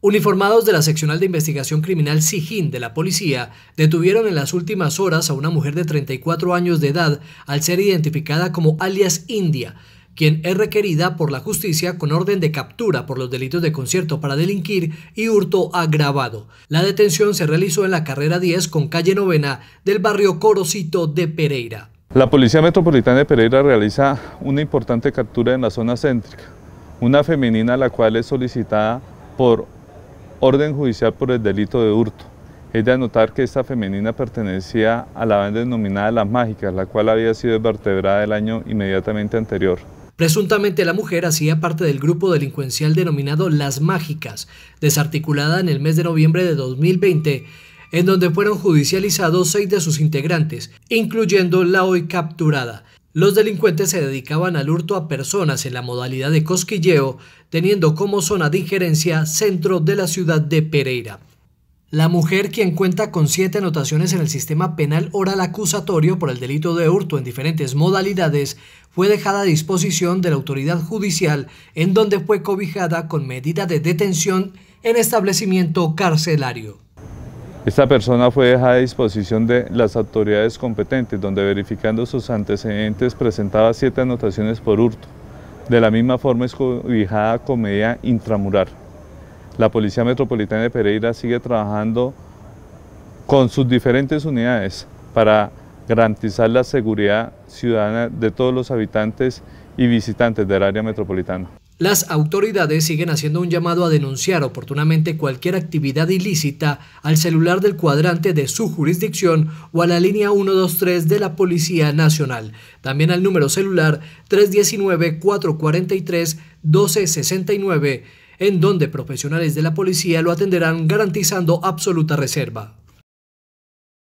Uniformados de la seccional de investigación criminal Sijín de la policía detuvieron en las últimas horas a una mujer de 34 años de edad al ser identificada como alias India, quien es requerida por la justicia con orden de captura por los delitos de concierto para delinquir y hurto agravado. La detención se realizó en la carrera 10 con calle novena del barrio Corocito de Pereira. La Policía Metropolitana de Pereira realiza una importante captura en la zona céntrica, una femenina la cual es solicitada por orden judicial por el delito de hurto. Es de anotar que esta femenina pertenecía a la banda denominada Las Mágicas, la cual había sido vertebrada el año inmediatamente anterior. Presuntamente la mujer hacía parte del grupo delincuencial denominado Las Mágicas, desarticulada en el mes de noviembre de 2020, en donde fueron judicializados seis de sus integrantes, incluyendo la hoy capturada. Los delincuentes se dedicaban al hurto a personas en la modalidad de cosquilleo, teniendo como zona de injerencia centro de la ciudad de Pereira. La mujer, quien cuenta con siete anotaciones en el sistema penal oral acusatorio por el delito de hurto en diferentes modalidades, fue dejada a disposición de la autoridad judicial, en donde fue cobijada con medida de detención en establecimiento carcelario. Esta persona fue dejada a disposición de las autoridades competentes, donde verificando sus antecedentes presentaba siete anotaciones por hurto. De la misma forma es cobijada con medida intramural. La Policía Metropolitana de Pereira sigue trabajando con sus diferentes unidades para garantizar la seguridad ciudadana de todos los habitantes y visitantes del área metropolitana. Las autoridades siguen haciendo un llamado a denunciar oportunamente cualquier actividad ilícita al celular del cuadrante de su jurisdicción o a la línea 123 de la Policía Nacional. También al número celular 319-443-1269, en donde profesionales de la policía lo atenderán garantizando absoluta reserva.